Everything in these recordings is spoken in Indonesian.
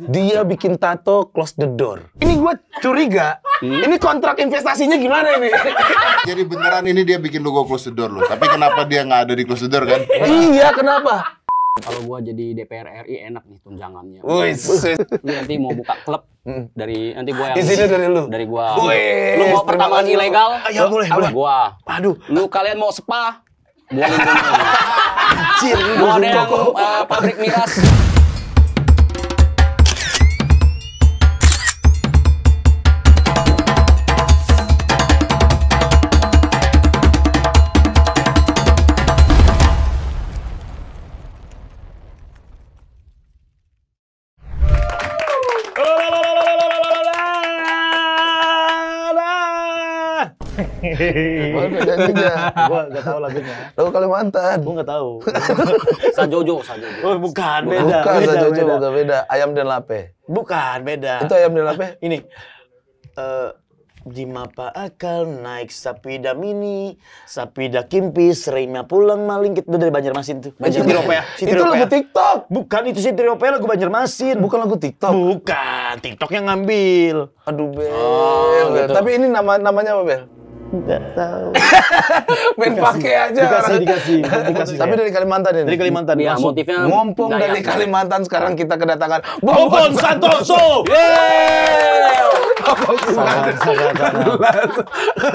Dia bikin tato close the door. Ini gue curiga. Hmm? Ini kontrak investasinya gimana ini? Jadi beneran ini dia bikin logo close the door loh. Tapi kenapa dia nggak ada di close the door kan? iya kenapa? Kalau gue jadi DPR RI enak nih tunjangannya. Wih, nanti mau buka klub hmm. dari nanti gue yang sini dari lu. Dari gue. Lu mau pertambangan ilegal? Ya boleh, boleh. Gua. Aduh. Lu kalian mau spa? Gua lindungi. Anjir, ada yang uh, pabrik miras. Mana Gua gak tahu lagunya. Lagu Kalimantan. Gua gak tahu. Sajojo, Sajojo. Oh, bukan, beda. Bukan, beda, Sajojo beda. beda. Ayam dan lape. Bukan, beda. Itu ayam dan lape? Ini. Eh di mapa akal naik sapi da mini, sapi da kimpis, seringnya pulang maling gitu dari Banjarmasin tuh. Banjarmasin. ya? Itu lagu TikTok. Bukan itu sih Riopea lagu Banjarmasin. Bukan lagu TikTok. Bukan, TikTok yang ngambil. Aduh, Bel. Oh, gitu. Tapi ini nama namanya apa, Bel? Enggak tahu. Main pakai aja. Dikasih, dikasih, dikasih. Tapi dari Kalimantan ini. Dari Kalimantan. Ya, motifnya ngompong dari Kalimantan sekarang kita kedatangan Bobon Santoso.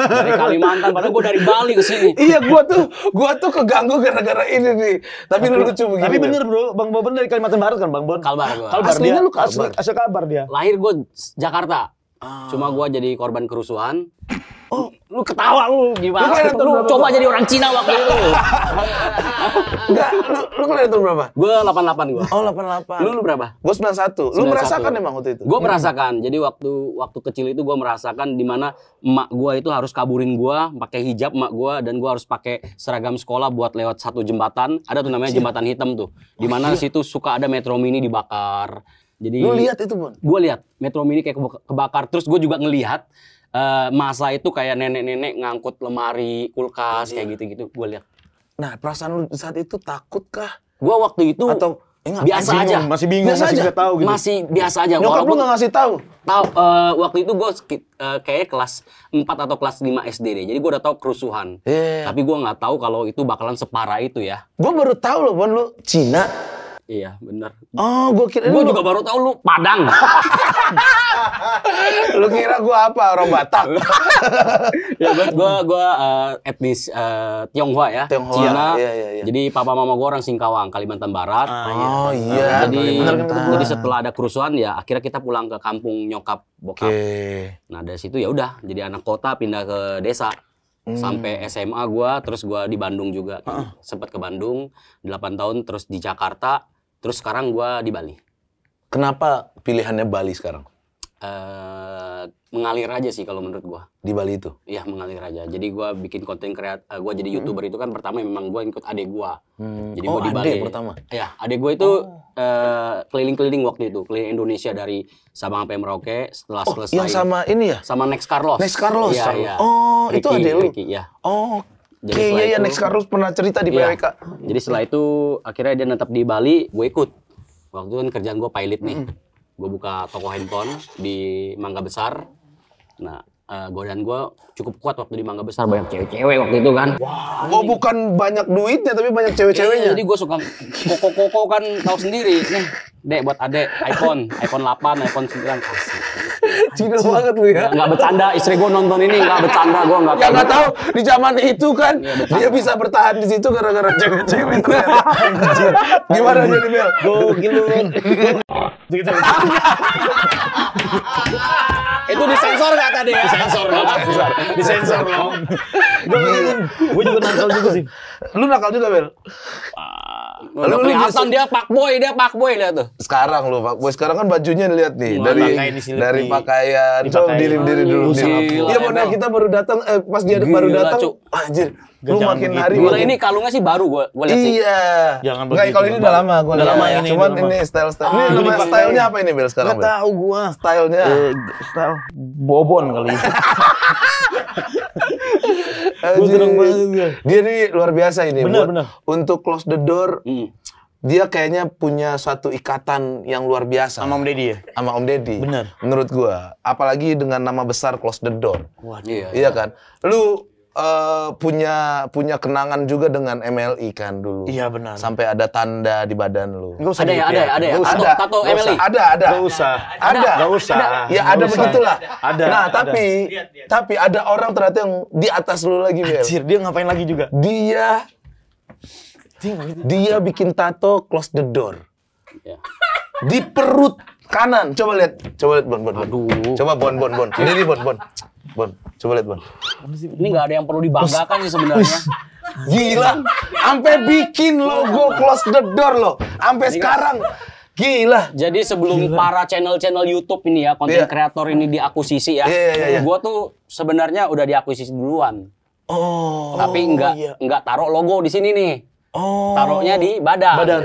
Dari Kalimantan, padahal gue dari Bali ke sini. Iya, gue tuh, gue tuh keganggu gara-gara ini nih. Tapi lu lucu begini. Tapi bener bro, Bang Bobon dari Kalimantan Barat kan, Bang Bon? Kalbar. Kalbar. Aslinya lu asli, asal kabar dia. Lahir gue Jakarta. Cuma ah. gua jadi korban kerusuhan. Oh, lu ketawa lu gimana? Lu, lu, coba jadi orang Cina waktu itu. Enggak, lu lu kalian berapa? Gua 88 gua. Oh, 88. Lu lu berapa? Gua 91. 91. Lu merasakan emang waktu itu? Gua merasakan. Jadi waktu waktu kecil itu gua merasakan di mana emak gua itu harus kaburin gua pakai hijab emak gua dan gua harus pakai seragam sekolah buat lewat satu jembatan. Ada tuh namanya jembatan hitam tuh. Di mana oh, situ suka ada metro mini dibakar jadi Lu lihat itu, Bun? Gua lihat Metro Mini kayak kebakar. Terus gue juga ngelihat uh, masa itu kayak nenek-nenek ngangkut lemari, kulkas kayak iya. gitu-gitu. Gue lihat. Nah, perasaan lu saat itu takut kah? Gua waktu itu atau Enggak, ya biasa bingung, aja. Masih bingung, biasa masih aja. tahu gitu. Masih biasa aja. Nyokap Walaupun, lu gak ngasih tahu. Tahu uh, waktu itu gue uh, kayak kelas 4 atau kelas 5 SD deh. Jadi gue udah tahu kerusuhan. Yeah. Iya, iya. Tapi gue nggak tahu kalau itu bakalan separah itu ya. Gue baru tahu loh, Bon, lu Cina Iya, benar. Oh, gua kira gua juga baru tahu lu Padang. lu kira gua apa? Orang Batak. ya, buat gue gue uh, etnis uh, Tionghoa ya. Tionghoa. Cina. Iya, iya, iya. Jadi papa mama gue orang Singkawang, Kalimantan Barat. Ah, iya. Oh, iya. Nah, jadi Kalimantan. jadi setelah ada kerusuhan ya akhirnya kita pulang ke kampung nyokap bokap. Okay. Nah, dari situ ya udah jadi anak kota pindah ke desa. Hmm. Sampai SMA gua, terus gua di Bandung juga. Uh. Sempat ke Bandung 8 tahun, terus di Jakarta Terus sekarang gue di Bali. Kenapa pilihannya Bali sekarang? Uh, mengalir aja sih kalau menurut gue. Di Bali itu? Iya mengalir aja. Jadi gue bikin konten kreat, uh, eh, gue jadi hmm. youtuber hmm. itu kan pertama memang gue ikut adik gue. Hmm. Jadi oh, gue di Bali. pertama? Iya adik gue itu oh. Eh, keliling-keliling oh. uh, keliling waktu itu, keliling Indonesia dari Sabang sampai Merauke. Setelah oh, selesai. Yang sama ini ya? Sama Next Carlos. Next Carlos. Iya iya. Oh Ricky, itu adik lu? Iya. Oh jadi iya, iya, Next harus pernah cerita di iya. Jadi setelah itu akhirnya dia tetap di Bali, gue ikut. Waktu kan kerjaan gue pilot nih. Mm. Gue buka toko handphone di Mangga Besar. Nah, uh, godaan gue cukup kuat waktu di Mangga Besar banyak cewek-cewek waktu itu kan. Wah, gue bukan banyak duitnya tapi banyak cewek-ceweknya. Iya, jadi gue suka koko-koko kan tahu sendiri nih. Dek buat adek iPhone, iPhone 8, iPhone 9 kasih. Cina banget lu ya. Enggak bercanda, istri gue nonton ini enggak bercanda gue enggak. Ya enggak tahu di zaman itu kan ya, dia bisa bertahan di situ gara-gara cewek-cewek. Ya. Gimana jadi Bel? Gokil lu. Itu disensor gak tadi ya? Disensor disensor. Disensor Gue juga nakal juga sih. Lu nakal juga Bel? Lalu Udah kelihatan dia pak boy, dia pak boy lihat tuh. Sekarang lu pak boy, sekarang kan bajunya lihat nih Wah, dari dari pakaian. Coba diri diri dulu nih. Iya model kita baru datang eh, pas dia gila, baru datang. Anjir, lu makin gitu. hari ini kalungnya sih baru gua gua lihat sih. Iya. Jangan begitu. kalau ini udah lama gua lihat. lama ya, Cuman ini style style. Ini ah, nama stylenya apa ini Bel sekarang? Enggak tahu gua stylenya. Eh, style bobon kali. gue seneng banget dia ini luar biasa ini bener, buat, bener. untuk close the door mm. dia kayaknya punya suatu ikatan yang luar biasa sama Om Deddy ya sama Om Deddy bener menurut gua apalagi dengan nama besar close the door Wah, iya, iya kan lu Eh, punya punya kenangan juga dengan MLI kan dulu. Iya benar. Sampai ada tanda di badan lu. usah ada, ya, ada ya, ada ya, ada Tato, MLI. Ada, ada. Enggak usah. Ada. Enggak usah. Ada. Ya ada begitulah. Ada. Nah, tapi tapi ada orang ternyata yang di atas lu lagi, Bel. Anjir, dia ngapain lagi juga? Dia dia bikin tato close the door. Ya. Di perut kanan. Coba lihat. Coba lihat Bon. bon. Aduh. Coba Bon Bon Bon. Ini Bon Bon. Bon, coba lihat Bon. Ini nggak ada yang perlu dibanggakan sih sebenarnya. Gila, sampai bikin logo close the door loh. Sampai sekarang. Gila. Jadi sebelum Gila. para channel-channel YouTube ini ya, konten iya. kreator yeah. ini diakuisisi ya. Yeah, yeah, yeah. Gue tuh sebenarnya udah diakuisisi duluan. Oh. Tapi nggak iya. nggak yeah. taruh logo di sini nih. Oh. Taruhnya di badan. Badan.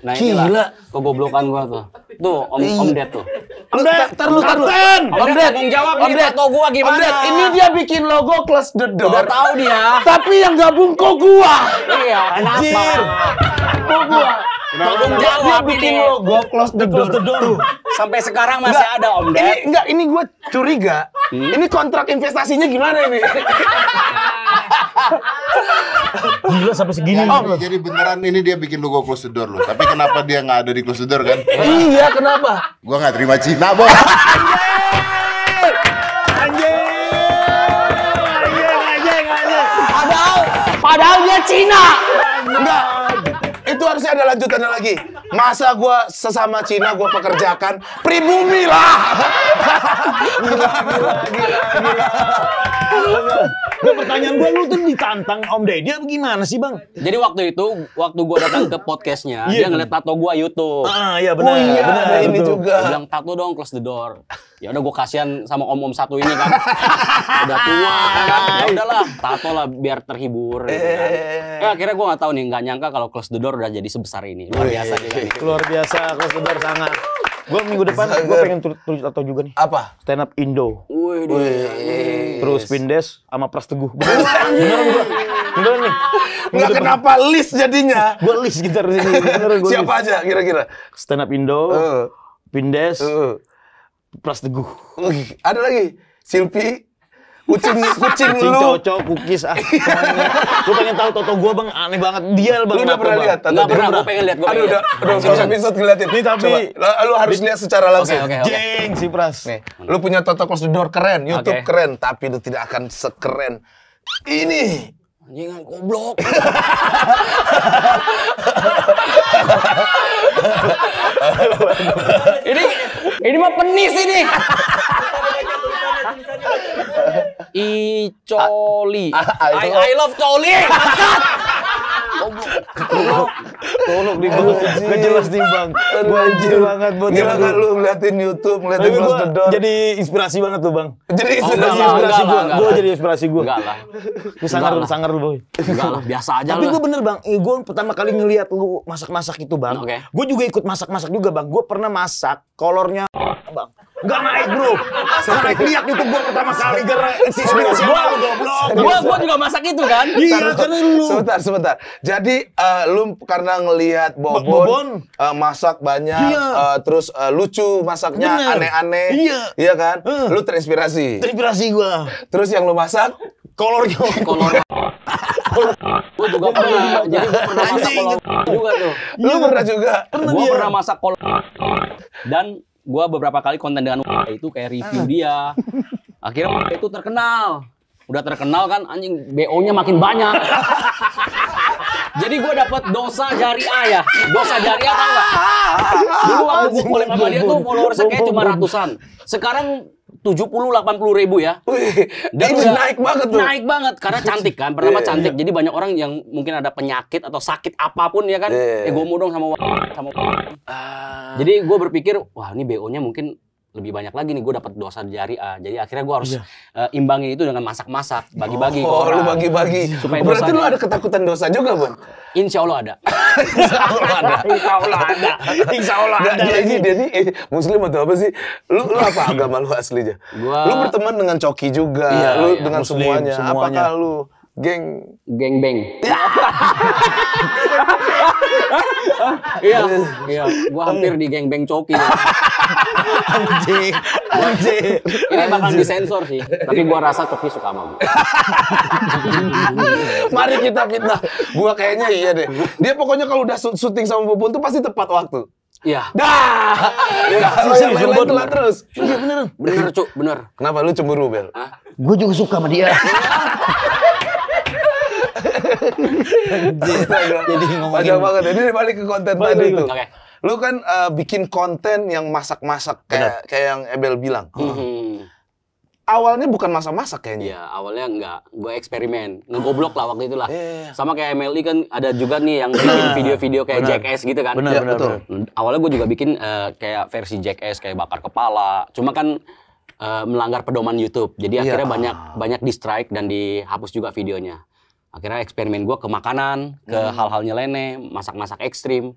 Nah, Gila. Kegoblokan gua tuh. Tuh, Om Om Ded tuh. Om Ded, tar lu tar lu. Om Ded, yang jawab Om Ded atau gua gimana? Om Ded, ini dia bikin logo Clash the Door. Udah tahu dia. Tapi yang gabung kok gua. Iya, anjir. Kok gua. Tanggung jawab dia bikin ini. logo close the door. Close the door. Sampai sekarang masih enggak, ada Om Ded. Ini enggak, ini gua curiga. Hmm? Ini kontrak investasinya gimana ini? Gila sampai segini. Jadi, jadi beneran ini dia bikin logo close the door loh. Tapi tapi kenapa dia nggak ada di close kan? iya, kenapa? Gua nggak terima Cina, bos. Padahal, padahal dia Cina. Enggak, itu harusnya ada lanjutannya lagi. Masa gue sesama Cina gue pekerjakan pribumi lah. gila, gila, gila. Nah, pertanyaan gue lu tuh ditantang Om Deddy apa gimana sih bang? Jadi waktu itu waktu gue datang ke podcastnya yeah. dia ngeliat tato gue YouTube. Ah iya oh benar. Oh, iya, benar ini juga. Dia bilang tato dong close the door. Ya udah gue kasihan sama om om satu ini kan. udah tua kan. Ya udahlah tato lah biar terhibur. Gitu kan. Eh. Ya, akhirnya gue nggak tahu nih nggak nyangka kalau close the door udah jadi sebesar ini luar biasa. Gitu. Luar biasa close the door sangat. Gue minggu depan gue pengen tulis atau juga nih. Apa? Stand up Indo. Wih. Terus Pindes sama Pras Teguh. Beneran gue. Beneran nih. Enggak kenapa list jadinya. gue list gitar sini. Beneran Siapa aja kira-kira? Stand up Indo. Pindes. Uh. Uh. Pras Teguh. Ada lagi. Silvi kucing kucing kucing lu cocok kukis ah gue pengen tahu toto gue bang aneh banget dia bang lu udah pernah lihat toto nggak pernah gue pengen lihat gue aduh udah udah usah episode ngeliatin ini tapi Coba. lu harus lihat secara langsung okay, okay, jeng si pras nih lu punya toto close the door keren YouTube okay. keren tapi lu tidak akan sekeren ini Anjingan goblok. ini mah penis ini. Icoli, ah, ah, I, love coli. Goblok. Goblok di bang. Gak jelas nih bang. Gue anjir banget buat Gila kan lu ngeliatin YouTube, ngeliatin Close the Jadi inspirasi banget tuh bang. Jadi oh, inspirasi, gue. Gue jadi inspirasi gue. Enggak lah. Lu sangar, lu sangar lu boy. Enggak lah, biasa aja Tapi gue bener bang, gue pertama kali ngeliat lu masak-masak itu bang. Gue juga ikut masak-masak juga bang. Gue pernah masak kolornya bang. Gak naik bro, Sampai lihat YouTube gua pertama kali gerak inspirasi gua goblok. Gua gua juga masak itu kan. Iya, karena lu. Sebentar, sebentar. Jadi uh, lu karena ngelihat Bobon, Bobon. Uh, masak banyak iya. Eh, terus uh, lucu masaknya aneh-aneh. Iya. Iya kan? Uh. Lu terinspirasi. Terinspirasi gua. Terus yang lu masak kolornya Kolornya. gue juga pernah jadi gue pernah masak kolor juga tuh lu pernah juga gue gua pernah masak kolor dan gue beberapa kali konten dengan ah. itu kayak review dia akhirnya itu terkenal udah terkenal kan anjing bo nya makin banyak jadi gue dapet dosa jariah ya dosa jariah tau gak dulu waktu gue mulai sama dia tuh followersnya kayak cuma ratusan sekarang tujuh puluh delapan puluh ribu ya. Wih, dan udah, naik banget tuh. Naik banget karena cantik kan. Pertama yeah, cantik. Yeah. Jadi banyak orang yang mungkin ada penyakit atau sakit apapun ya kan. Yeah. Eh gue mau dong sama sama. Uh. Jadi gue berpikir wah ini BO-nya mungkin lebih banyak lagi nih gue dapat dosa jari A. Jadi akhirnya gue harus yeah. Iya. uh, imbangin itu dengan masak-masak, bagi-bagi. Oh, lu bagi-bagi. Berarti dosanya... lu ada ketakutan dosa juga, Bun? Insya Allah ada. Insya Allah ada. Insya Allah ada. Insya Allah ada. jadi, jadi eh, muslim atau apa sih? Lu, lu apa agama lu aslinya? Gua... Lu berteman dengan coki juga. Iya, lu iya, dengan muslim, semuanya. semuanya. Apakah lu geng geng beng iya, iya. Gua hampir di geng beng coki. Anjing. Anjing. Ini bakal disensor sih, tapi gua rasa coki suka sama gua. Mari kita fitnah. Gua kayaknya iya deh. Dia pokoknya kalau udah syuting sama Bubun tuh pasti tepat waktu. Iya. Dah. Ya, kalau yang lain telat terus. Iya bener. Bener, Cuk. Bener. Kenapa lu cemburu, Bel? Gua juga suka sama dia. Iya. Jadi ngomongin. Panjang banget. Jadi balik ke konten balik tadi itu. Okay. Lu kan uh, bikin konten yang masak-masak kayak Benar. kayak yang Ebel bilang. -hmm. Ah. Awalnya bukan masak-masak kayaknya. Iya, awalnya enggak. Gue eksperimen. Ngegoblok lah waktu itulah. Yeah. Iya, iya. Sama kayak MLI kan ada juga nih yang bikin video-video kayak bener. Jackass gitu kan. Benar, ya, benar, betul. Awalnya gue juga bikin uh, kayak versi Jackass kayak bakar kepala. Cuma kan uh, melanggar pedoman YouTube. Jadi yeah. akhirnya banyak banyak di strike dan dihapus juga videonya akhirnya eksperimen gue ke makanan ke hmm. hal-hal nyeleneh masak-masak ekstrim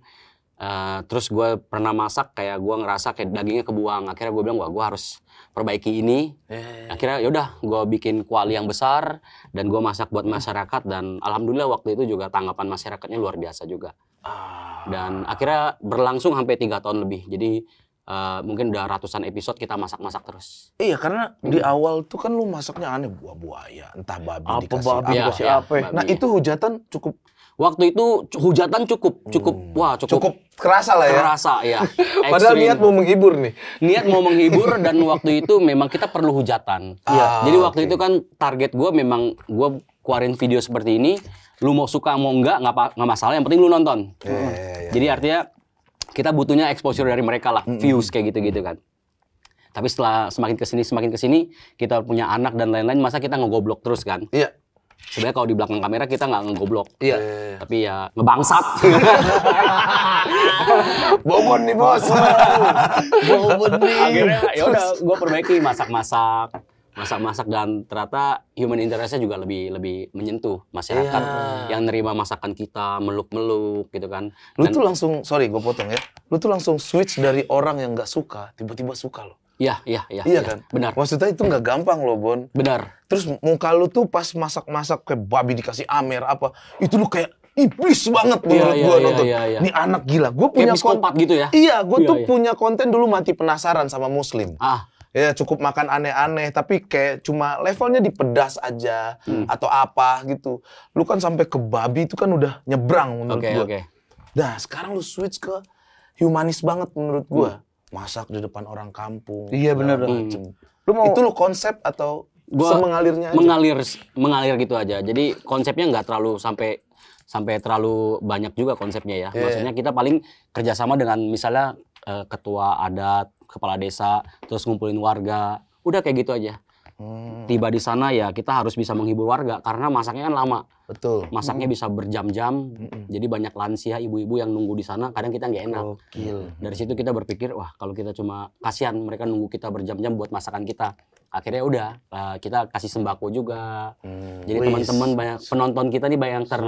Uh, terus gue pernah masak kayak gue ngerasa kayak dagingnya kebuang akhirnya gue bilang gue gue harus perbaiki ini eh. akhirnya yaudah gue bikin kuali yang besar dan gue masak buat hmm. masyarakat dan alhamdulillah waktu itu juga tanggapan masyarakatnya luar biasa juga ah. dan akhirnya berlangsung sampai tiga tahun lebih jadi uh, mungkin udah ratusan episode kita masak-masak terus. Iya, karena hmm. di awal tuh kan lu masaknya aneh buah buaya, entah babi apa dikasih babi, apa. Ya, apa. Ya, nah, itu hujatan cukup Waktu itu hujatan cukup, cukup, hmm. wah cukup, cukup kerasa lah ya. Kerasa ya. Padahal niat mau menghibur nih. Niat mau menghibur dan waktu itu memang kita perlu hujatan. Iya. Ah, Jadi waktu okay. itu kan target gue memang gue keluarin video seperti ini, lu mau suka mau enggak nggak nggak masalah, yang penting lu nonton. Yeah, yeah, yeah. Jadi artinya kita butuhnya exposure dari mereka lah, -hmm. views kayak gitu-gitu kan. Tapi setelah semakin kesini semakin kesini kita punya anak dan lain-lain, masa kita ngegoblok terus kan? Iya. Yeah. Sebenarnya kalau di belakang kamera kita nggak ngegoblok. Iya. Yeah. Tapi ya ngebangsat. Bobon nih bos. Bobon nih. Akhirnya ya udah gue perbaiki masak-masak masak-masak dan ternyata human interestnya juga lebih lebih menyentuh masyarakat yeah. yang nerima masakan kita meluk-meluk gitu kan. Dan, lu tuh langsung sorry gue potong ya. Lu tuh langsung switch dari orang yang nggak suka tiba-tiba suka lo. Iya, iya, iya. Iya, iya. kan? Benar. Maksudnya itu nggak gampang loh, Bon. Benar. Terus muka lu tuh pas masak-masak kayak babi dikasih amer apa, itu lu kayak iblis banget iya, menurut iya, gue iya, nonton. Iya, iya. Ini anak gila. Gue punya konten gitu ya. Iya, gue iya, tuh iya. punya konten dulu mati penasaran sama muslim. Ah ya cukup makan aneh-aneh tapi kayak cuma levelnya di pedas aja hmm. atau apa gitu. Lu kan sampai ke babi itu kan udah nyebrang menurut okay, gua. Okay. Nah, sekarang lu switch ke humanis banget menurut gua. Hmm. Masak di depan orang kampung. Iya benar. Hmm. Lu mau Itu lu konsep atau gua mengalirnya aja? Mengalir mengalir gitu aja. Jadi konsepnya nggak terlalu sampai sampai terlalu banyak juga konsepnya ya. Yeah. Iya. Maksudnya kita paling kerjasama dengan misalnya eh, ketua adat kepala desa, terus ngumpulin warga. Udah kayak gitu aja. Hmm. Tiba di sana ya kita harus bisa menghibur warga karena masaknya kan lama. Betul. Masaknya hmm. bisa berjam-jam. Hmm. Jadi banyak lansia ibu-ibu yang nunggu di sana. Kadang kita nggak enak. Gokil. Dari situ kita berpikir wah kalau kita cuma kasihan mereka nunggu kita berjam-jam buat masakan kita. Akhirnya udah eh, kita kasih sembako juga. Hmm. Jadi teman-teman banyak penonton kita nih banyak ter,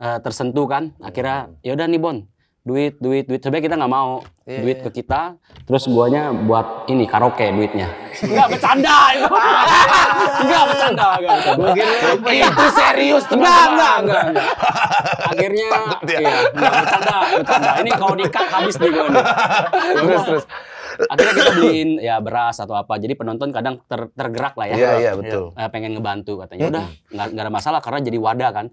eh, tersentuh kan. Akhirnya hmm. yaudah nih Bon duit duit duit sebenarnya kita nggak mau yeah, duit yeah. ke iya. kita terus guanya buat ini karaoke duitnya nggak bercanda nggak bercanda mungkin itu serius nggak nggak nggak akhirnya iya, nggak bercanda bercanda ini kalau dikat habis nih gue terus terus akhirnya kita beliin ya beras atau apa jadi penonton kadang ter tergerak lah ya iya iya betul Ya, pengen ngebantu katanya udah nggak mm ada masalah karena jadi wadah kan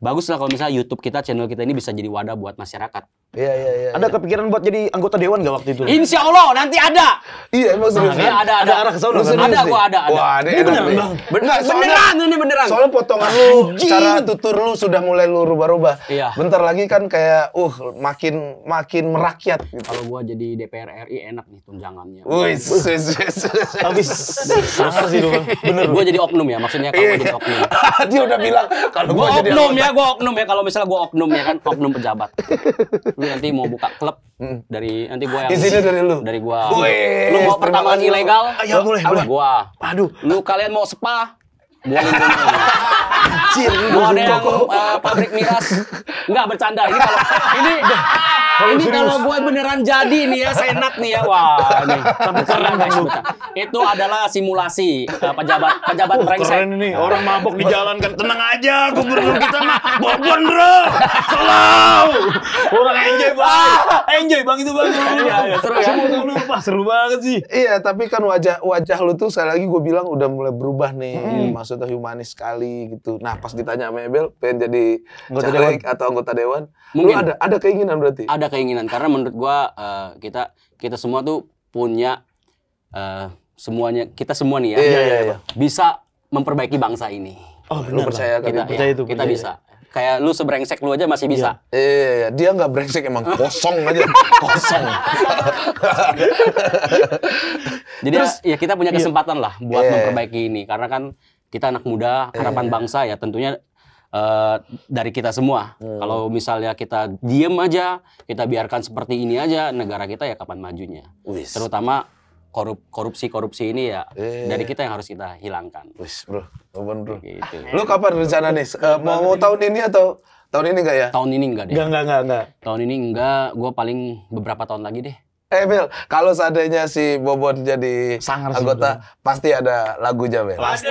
bagus lah kalau misalnya YouTube kita channel kita ini bisa jadi wadah buat masyarakat iya iya iya ada iya. kepikiran buat jadi anggota dewan gak waktu itu Insya Allah nanti ada iya emang nah, serius nah, kan? ada ada ada arah ke sana ada kan? gua ada ada Wah, ada ini beneran bang beneran beneran ini beneran soalnya potongan lu cara tutur lu sudah mulai lu rubah-rubah iya. bentar lagi kan kayak uh makin makin merakyat gitu. kalau gua jadi DPR RI enak nih tunjangannya. Wih, habis sangar sih dulu. Bener. Gue jadi oknum ya, maksudnya kalau iya. jadi oknum. Dia udah bilang kalau gue jadi oknum ya, gue oknum ya. Kalau misalnya gue oknum ya kan, oknum pejabat. Lu nanti mau buka klub hmm. dari nanti gue yang izinnya dari lu. Dari gue. Lu mau pertambangan ilegal? Ya boleh, boleh. Gue. Aduh. Lu kalian mau spa? Gue Anjir, mau ada yang eh, pabrik miras. Enggak bercanda. Ini kalau ini ah! Kalau ini serius. kalau gue beneran jadi nih ya, senat nih ya. Wah, nih. Keren guys, Itu adalah simulasi uh, pejabat pejabat brengsek. Keren ini. orang mabok di jalan kan tenang aja, gubernur kita mah Bobon, Bro. Selalu. Orang enjoy banget. Ah. enjoy Bang itu Bang. Iya, iya. seru ya. Seru, ya. seru banget sih. Iya, tapi kan wajah wajah lu tuh sekali lagi gue bilang udah mulai berubah nih. Hmm. Maksudnya humanis sekali gitu. Nah, pas ditanya sama Ebel pengen jadi caleg atau anggota dewan, Mungkin. lu ada ada keinginan berarti? Ada ada keinginan karena menurut gua uh, kita kita semua tuh punya uh, semuanya kita semua nih ya yeah, yeah, yeah. bisa memperbaiki bangsa ini. Oh, lu percaya kita, kita percaya ya, itu kita bisa. Ya. Kayak lu sebrengsek lu aja masih bisa. Iya, yeah. yeah, iya. dia nggak brengsek emang kosong aja, kosong. Jadi ya, Terus, ya kita punya iya. kesempatan lah buat iya. memperbaiki ini karena kan kita anak muda, harapan bangsa ya tentunya uh, dari kita semua. Hmm. Kalau misalnya kita diem aja, kita biarkan seperti ini aja, negara kita ya kapan majunya. Terutama korupsi korupsi ini ya eh. dari kita yang harus kita hilangkan. Wis bro, kapan bro? Gitu. Lu kapan rencana nih? Uh, mau mau tahun ini atau tahun ini enggak ya? Tahun ini enggak deh. Enggak enggak enggak. enggak. Tahun ini enggak. Gue paling beberapa tahun lagi deh. Eh Bel, kalau seandainya si Bobot jadi Sangar anggota, sih, pasti ada lagu Jam Bel. Ya? Pasti.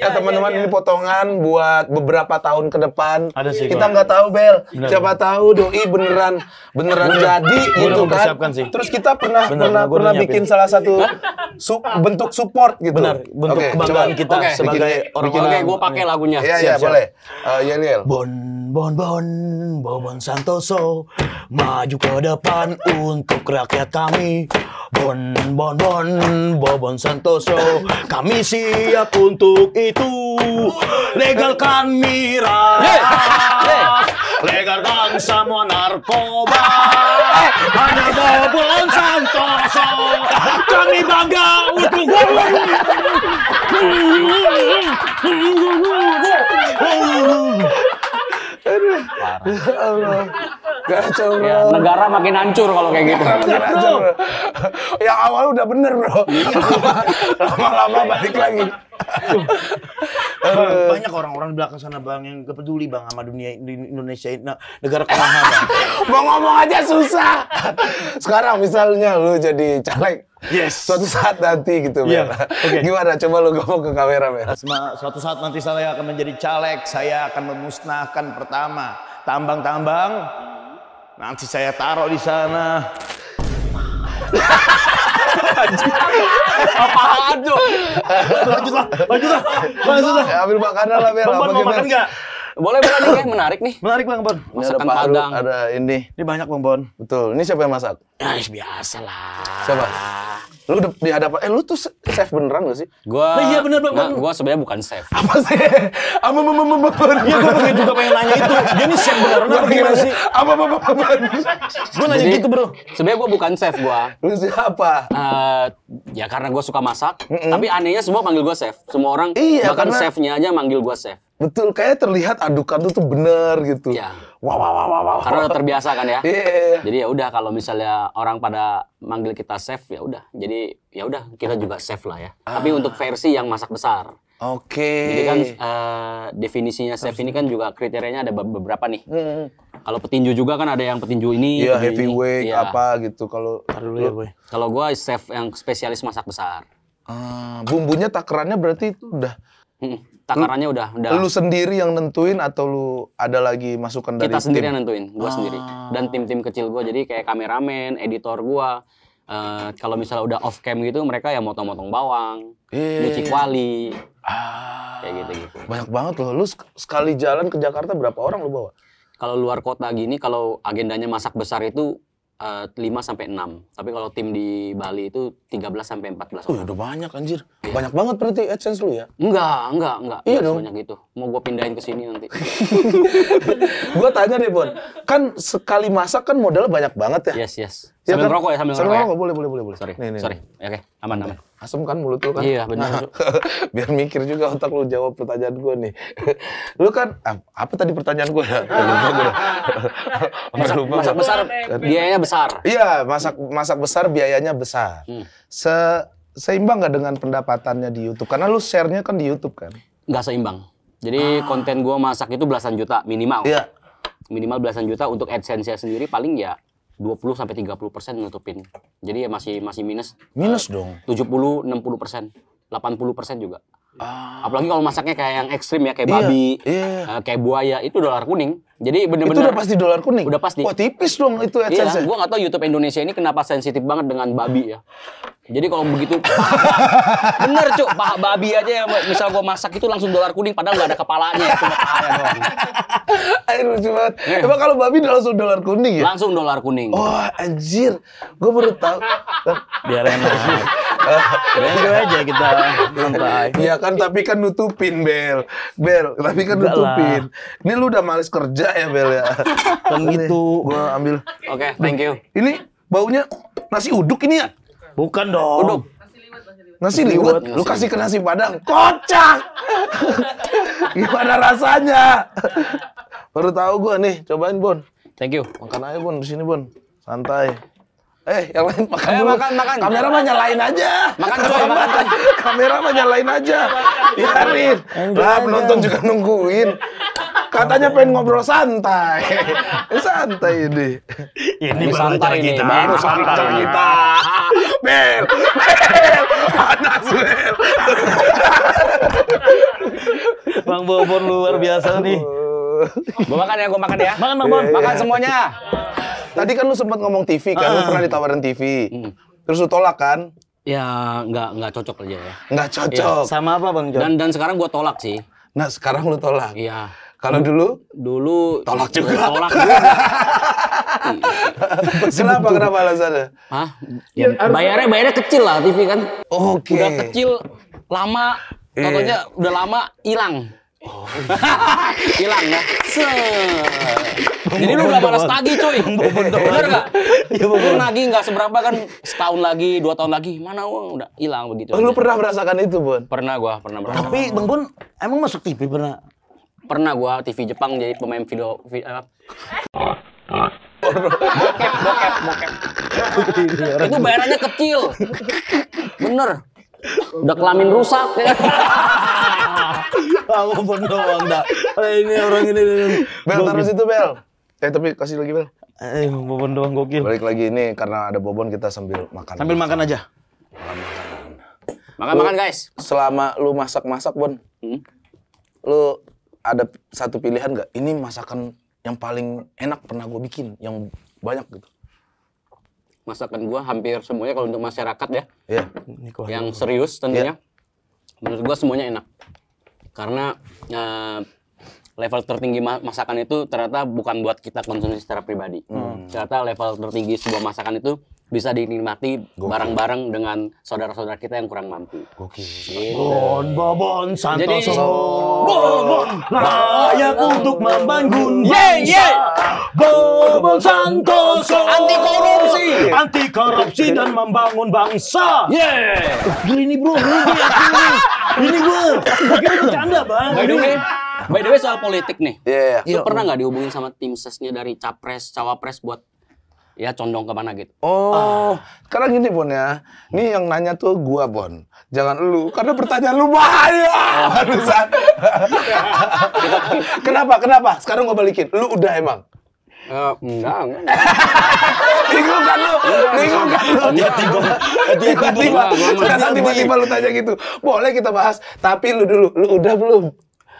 Ya, ya, teman-teman ya, ya. ini potongan buat beberapa tahun ke depan. Ada sih, kita nggak tahu Bel. Bener, Siapa bener. tahu doi beneran beneran bener. jadi bener. gitu kan. Sih. Terus kita pernah bener, pernah pernah bikin salah satu su bentuk support gitu. Benar, bentuk okay, kebanggaan coba, kita okay. sebagai orang orang Oke, gue pakai lagunya. Iya, iya, boleh. Eh, Yaniel. Bon Bon Bon bon Santoso maju ke depan untuk rakyat kami. Bon Bon Bon Bobon Santoso kami siap untuk itu legalkan miras hey, legalkan semua narkoba hanya Bobon Santoso kami bangga untuk Kacau bro. Ya, ya, ya, negara makin hancur kalau kayak gitu. Ya, Yang awal udah bener bro. Lama-lama balik lagi. Banyak orang-orang di belakang sana bang yang peduli bang sama dunia Indonesia nah, negara bang. Mau ngomong aja susah. Sekarang misalnya lu jadi caleg Yes. Suatu saat nanti gitu, Mel. Yeah. Okay. Gimana? Coba lu ngomong ke kamera, Mel. Suatu saat nanti saya akan menjadi caleg, saya akan memusnahkan pertama tambang-tambang. Nanti saya taruh di sana. Apaan tuh? Lanjutlah, lanjutlah. Lanjutlah. Ambil makanan lah, Mel. Mau makan nggak? Boleh boleh nih, menarik nih. Menarik bang Bon. Masakan ada Padang. Ada ini. Ini banyak bang Bon. Betul. Ini siapa yang masak? Ya, biasa lah. Siapa? Lu di hadapan, eh lu tuh chef beneran gak sih? Gua, nah, iya bener bang, gua sebenarnya bukan chef. Apa sih? Apa ah, mem mem mem Iya gua juga pengen nanya itu. Dia ini chef beneran apa gimana sih? Apa mem mem Gua nanya gitu bro. Sebenarnya gua bukan chef gua. Lu siapa? Uh, ya karena gua suka masak. Tapi anehnya semua manggil gua chef. Semua orang, iya, bahkan karena... chefnya aja manggil gua chef. Betul, kayak terlihat adukan tuh tuh bener gitu. ya. Wow, wow, wow, wow, wow. Karena udah terbiasa kan ya. Yeah, iya, iya. Jadi ya udah kalau misalnya orang pada manggil kita chef ya udah. Jadi ya udah kita juga chef lah ya. Ah. Tapi untuk versi yang masak besar. Oke. Okay. Jadi kan uh, definisinya chef ini kan juga kriterianya ada beberapa nih. Hmm, hmm. Kalau petinju juga kan ada yang petinju ini. Iya, heavyweight ya. apa gitu. Kalau ya, Kalau gue chef yang spesialis masak besar. Ah, bumbunya takarannya berarti itu udah Hmm. Takarannya udah udah. Lu sendiri yang nentuin atau lu ada lagi masukan dari Kita sendiri tim? yang nentuin, gua ah. sendiri dan tim-tim kecil gua jadi kayak kameramen, editor gua. Uh, kalau misalnya udah off cam gitu mereka yang motong-motong bawang, yeah. nyuci kuali. Ah. Kayak gitu-gitu. Banyak banget loh. Lu sekali jalan ke Jakarta berapa orang lu bawa? Kalau luar kota gini kalau agendanya masak besar itu Uh, eh, 5 sampai enam Tapi kalau tim di Bali itu tiga belas sampai empat belas Oh, udah banyak anjir. Iya. Banyak banget berarti AdSense lu ya? Enggak, enggak, enggak. Iya dong. Banyak gitu. Mau gua pindahin ke sini nanti. gua tanya deh, Bon. Kan sekali masak kan modalnya banyak banget ya? Yes, yes. Iya sambil ya, kan? rokok ya, sambil, sambil rokok. Ya? rokok boleh, boleh, boleh, boleh. Sorry. Nih, nih. Sorry. Oke, okay. aman, aman asem kan mulut lu kan? Iya benar. Nah, biar mikir juga otak lu jawab pertanyaan gue nih. lu kan ah, apa tadi pertanyaan gue? Ya? lupa gue. masak, lupa masak besar biayanya besar. Iya masak masak besar biayanya besar. Hmm. Se seimbang gak dengan pendapatannya di YouTube? Karena lu sharenya kan di YouTube kan? Nggak seimbang. Jadi ah. konten gue masak itu belasan juta minimal. Iya. Minimal belasan juta untuk adsense sendiri paling ya 20 sampai 30 persen nutupin. Jadi ya masih masih minus. Minus uh, dong. 70 60 persen, 80 persen juga. Ah. Apalagi kalau masaknya kayak yang ekstrim ya kayak iya, babi, iya. Uh, kayak buaya itu dolar kuning. Jadi bener-bener itu udah pasti dolar kuning. Udah pasti. Wah tipis dong itu adsense. Iya, gua gak tahu YouTube Indonesia ini kenapa sensitif banget dengan babi ya. Jadi kalau begitu, bener cuk, paha babi aja ya. Misal gue masak itu langsung dolar kuning, padahal nggak ada kepalanya, cuma doang. Air lucu banget. Iya. Emang kalau babi langsung dolar kuning ya? Langsung dolar kuning. Oh anjir, gue baru tahu. Biarin aja. Biarin aja kita Iya kan, tapi kan nutupin Bel, Bel, tapi kan Enggak nutupin. Lah. Ini lu udah males kerja ya Bel ya. Kan gitu. Gue ambil. Oke, okay, thank you. Ini baunya nasi uduk ini ya? Bukan dong. Uduk. Nasi liwet, lu kasih ke nasi padang, kocak. Gimana rasanya? Baru tahu gue nih, cobain bun. Thank you. Makan aja bun, di sini bun, Santai. Eh, yang lain makan Ayo, eh, dulu. makan, makan. Kamera mah nyalain aja. Makan coy, makan coy. Kamera mah nyalain aja. Biarin. Lah, penonton juga nungguin. Katanya pengen ngobrol santai. Eh, santai ini. Ini baru santai ini. Baru santai kita. Bel, bel. Panas, bel. Bang Bobon luar biasa nih. Gue makan ya, gue makan ya. Makan, bang. yeah, iya. makan semuanya. Tadi kan lu sempat ngomong TV kan, lu ah. pernah ditawarin TV. Hmm. Terus lu tolak kan? Ya, nggak nggak cocok aja ya. Nggak iya. cocok. Ya. Sama apa Bang Jo? Dan dan sekarang gue tolak sih. Nah, sekarang lu tolak. Iya. Kalau dulu? Dulu tolak juga. Tolak juga. kenapa kenapa alasannya? Hah? Ya, bayarnya bayarnya kecil lah TV kan. Oke. Okay. Udah kecil, lama, iya. contohnya udah lama hilang. Oh. Hilang ya. Jadi lu udah malas lagi, cuy. Bener gak? Ya, lu lagi gak seberapa kan setahun lagi, dua tahun lagi. Mana uang udah hilang begitu. Bang, oh, lu pernah merasakan itu, Bun? Pernah gua, pernah merasakan. Tapi Bang Bun emang masuk TV pernah? Pernah gua TV Jepang jadi pemain video, video bokep, bokep, bokep. itu bayarannya kecil. Bener. Udah kelamin rusak ya. Apapun doang dah. Ini orang ini. Bel taruh situ Bel. Eh tapi kasih lagi Bel. Eh Bobon doang gokil. Balik lagi ini karena ada Bobon kita sambil makan. Sambil makan aja. Makan makan. Makan guys. Selama lu masak masak Bon, hmm? lu ada satu pilihan gak? Ini masakan yang paling enak pernah gue bikin, yang banyak gitu masakan gue hampir semuanya kalau untuk masyarakat ya. Iya. Yeah. Yang serius tentunya. Yeah. Menurut gue semuanya enak karena uh, level tertinggi masakan itu ternyata bukan buat kita konsumsi secara pribadi. Hmm. Ternyata level tertinggi sebuah masakan itu bisa dinikmati bareng-bareng dengan saudara-saudara kita yang kurang mampu. Oke. Gitu. Bon Bobon Santoso. bon layak untuk membangun bangsa. Yeah, Bobon Santoso. Anti korupsi. Anti korupsi dan membangun bangsa. Yeah. Gini bro, gini. Ini gue. bercanda, Bang. By the way, by the way soal politik nih. Iya. Yeah. Lu iya. pernah nggak dihubungin sama tim sesnya dari capres, cawapres buat ya condong ke mana gitu. Oh, ah. karena gini Bon ya, ini yang nanya tuh gua Bon, jangan lu, karena pertanyaan lu bahaya. Oh. Kenapa? Kenapa? Sekarang gua balikin, lu udah emang. Eh, enggak. bingung kan lu? Bingung kan lu? Tiba-tiba tiba-tiba tiba-tiba lu tanya gitu. Boleh kita bahas, tapi lu dulu, lu udah belum?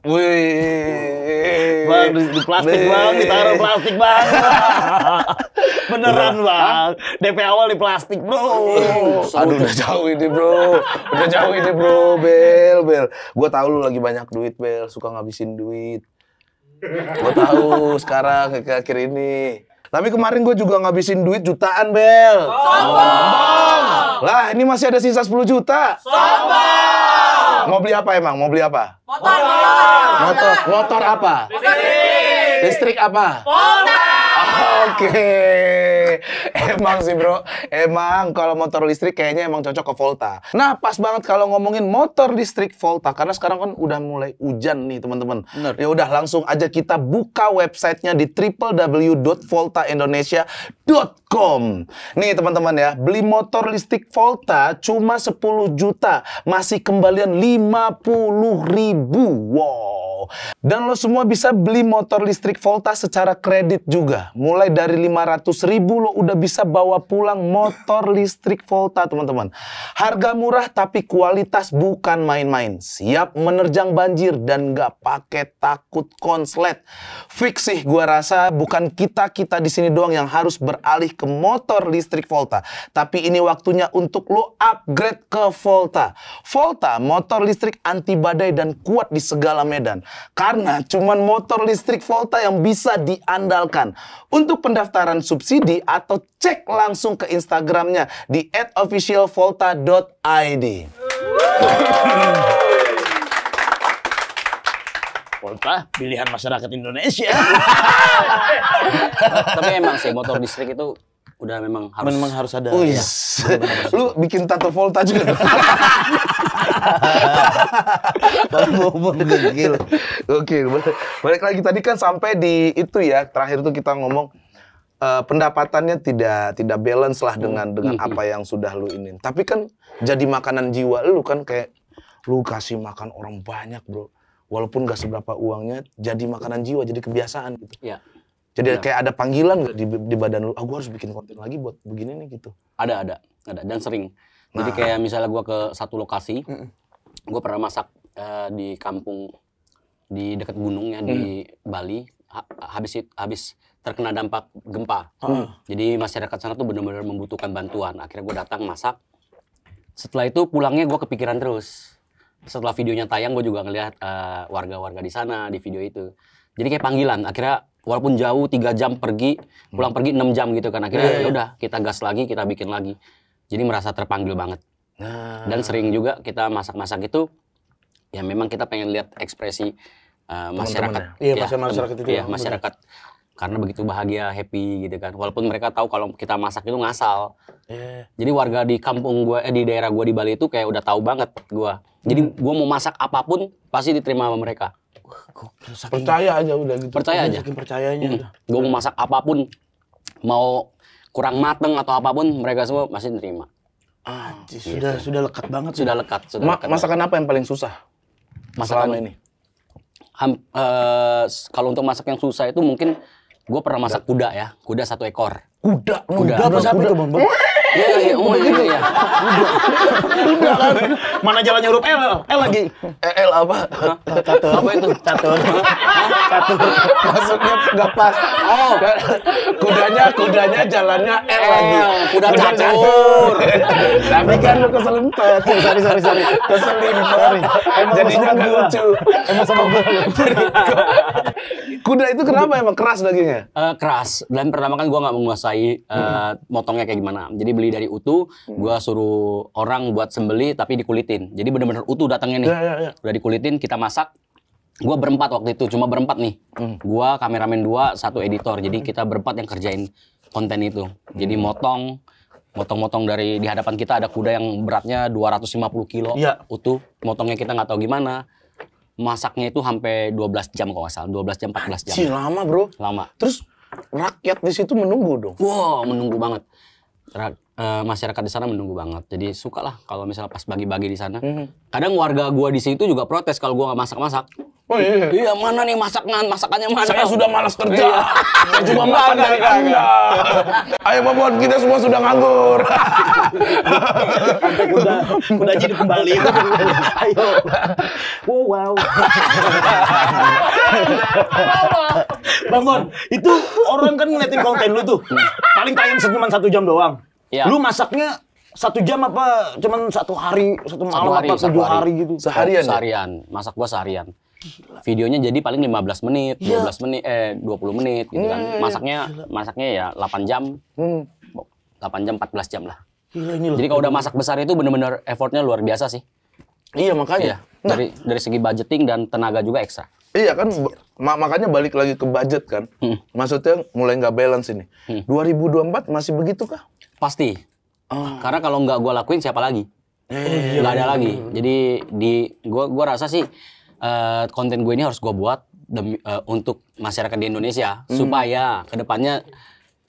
Wih, bang di, di plastik Wih. bang, ditaruh plastik bang, beneran bang, DP awal di plastik bro. Aduh udah jauh ini bro, udah jauh ini bro, Bel, Bel. Gue tahu lu lagi banyak duit Bel, suka ngabisin duit. Gue tahu sekarang ke akhir ini. Tapi kemarin gue juga ngabisin duit jutaan Bel. Sombong. Lah ini masih ada sisa 10 juta. Sombong. Mau beli apa emang? Mau beli apa? Motor. Motor. Motor apa? Listrik. Listrik apa? Motor. Oke. Okay emang sih bro, emang kalau motor listrik kayaknya emang cocok ke Volta. Nah pas banget kalau ngomongin motor listrik Volta, karena sekarang kan udah mulai hujan nih teman-teman. Ya udah langsung aja kita buka websitenya di www.voltaindonesia.com. Nih teman-teman ya, beli motor listrik Volta cuma 10 juta, masih kembalian 50 ribu. Wow. Dan lo semua bisa beli motor listrik Volta secara kredit juga. Mulai dari 500 ribu lo udah bisa bisa bawa pulang motor listrik Volta, teman-teman. Harga murah tapi kualitas bukan main-main. Siap menerjang banjir dan gak pakai takut konslet. Fix sih gua rasa bukan kita-kita di sini doang yang harus beralih ke motor listrik Volta, tapi ini waktunya untuk lo upgrade ke Volta. Volta motor listrik anti badai dan kuat di segala medan. Karena cuman motor listrik Volta yang bisa diandalkan. Untuk pendaftaran subsidi atau cek langsung ke Instagramnya di @officialvolta.id. Volta, pilihan masyarakat Indonesia. Tapi emang sih motor listrik itu udah memang harus memang harus ada. ya. Lu bikin tato Volta juga. Ngomong gokil. Oke, Balik lagi tadi kan sampai di itu ya, terakhir tuh kita ngomong uh, pendapatannya tidak tidak balance lah dengan hmm. dengan hmm, -hmm. apa yang sudah lu ingin. Tapi kan jadi makanan jiwa lu kan kayak lu kasih makan orang banyak, Bro. Walaupun gak seberapa uangnya, jadi makanan jiwa, jadi kebiasaan gitu. Ya. Jadi ya. kayak ada panggilan gak di, di badan lu? Ah, gua harus bikin konten lagi buat begini nih gitu. Ada, ada, ada dan sering. Nah. Jadi kayak misalnya gua ke satu lokasi, mm -mm. gue pernah masak uh, di kampung di dekat gunungnya mm. di Bali. Ha habis habis terkena dampak gempa. Hmm. Jadi masyarakat sana tuh benar-benar membutuhkan bantuan. Akhirnya gue datang masak. Setelah itu pulangnya gue kepikiran terus. Setelah videonya tayang gue juga ngelihat uh, warga-warga di sana di video itu. Jadi kayak panggilan. Akhirnya walaupun jauh tiga jam pergi, hmm. pulang pergi enam jam gitu kan. Akhirnya yeah. Iya. Ya udah kita gas lagi, kita bikin lagi. Jadi merasa terpanggil banget. Nah. Dan sering juga kita masak-masak itu ya memang kita pengen lihat ekspresi uh, masyarakat, Iya ya, masyarakat, ya, iya, iya, masyarakat ya, masyarakat karena begitu bahagia happy gitu kan walaupun mereka tahu kalau kita masak itu ngasal yeah. jadi warga di kampung gue eh, di daerah gue di Bali itu kayak udah tahu banget gue jadi gue mau masak apapun pasti diterima sama mereka saking percaya aja udah gitu percaya iya, aja saking percayanya hmm. gue mau masak apapun mau kurang mateng atau apapun mereka semua masih terima ah gitu. sudah sudah lekat banget sudah lekat sudah Ma lekat masakan banget. apa yang paling susah masakan selama ini uh, kalau untuk masak yang susah itu mungkin Gue pernah masak kuda ya, kuda satu ekor. Kuda, kuda, kuda, kuda, kuda, kuda, kuda, kuda, kuda, kuda, Iya lagi iya, iya, umur gitu ya. Udah kan. Mana jalannya huruf L? L lagi. Eh, L apa? Catur. Apa itu? Catur. Catur. Masuknya nggak pas. Oh. Kudanya kudanya jalannya L lagi. Kuda catur. Tapi kan lu keselempet. Sorry sorry sorry. Keselempet. Jadinya nggak lucu. Emang sama gue. Kuda itu kenapa emang keras dagingnya? Eh, keras. Dan pertama kan gue nggak menguasai eh, hmm. motongnya kayak gimana. Jadi beli dari utuh, hmm. gue suruh orang buat sembeli tapi dikulitin. Jadi bener-bener utuh datangnya nih. Ya, ya, ya. Udah dikulitin, kita masak. Gue berempat waktu itu, cuma berempat nih. Hmm. Gue kameramen dua, satu editor. Jadi kita berempat yang kerjain konten itu. Jadi hmm. motong, motong-motong dari di hadapan kita ada kuda yang beratnya 250 kilo ya. utuh. Motongnya kita nggak tahu gimana masaknya itu sampai 12 jam kalau nggak salah, 12 jam 14 jam. Cih, lama, Bro. Lama. Terus rakyat di situ menunggu dong. Wow, menunggu banget e, masyarakat di sana menunggu banget. Jadi suka lah kalau misalnya pas bagi-bagi di sana. Mm -hmm. Kadang warga gua di situ juga protes kalau gua nggak masak-masak. Oh iya, iya, iya. mana nih masakan masakannya mana? Saya sudah malas kerja. Iya. Saya cuma makan dari anda. Ayo membuat kita semua sudah nganggur. udah, udah jadi kembali. Ayo. Wow, oh, wow. Bang Bon, itu orang kan ngeliatin konten lu tuh. Paling tayang cuma satu jam doang. Ya. Lu masaknya satu jam apa cuman satu hari satu malam satu hari, apa tujuh hari. hari gitu seharian ya? seharian masak gua seharian Gila. Videonya jadi paling 15 menit, ya. 12 menit, eh 20 menit gitu kan. Hmm. Masaknya Gila. masaknya ya 8 jam. Hmm. 8 jam 14 jam lah. Gila ini Jadi kalau udah masak besar itu benar benar effortnya luar biasa sih. Iya makanya. Iya. Nah. Dari dari segi budgeting dan tenaga juga ekstra. Iya kan ma makanya balik lagi ke budget kan. Hmm. Maksudnya mulai nggak balance ini. Hmm. 2024 masih begitu kah? Pasti. Oh. Karena kalau nggak gua lakuin siapa lagi? Eh, iya. nggak iya, ada iya. lagi. Jadi di gua gua rasa sih uh, konten gue ini harus gue buat demi, uh, untuk masyarakat di Indonesia hmm. supaya kedepannya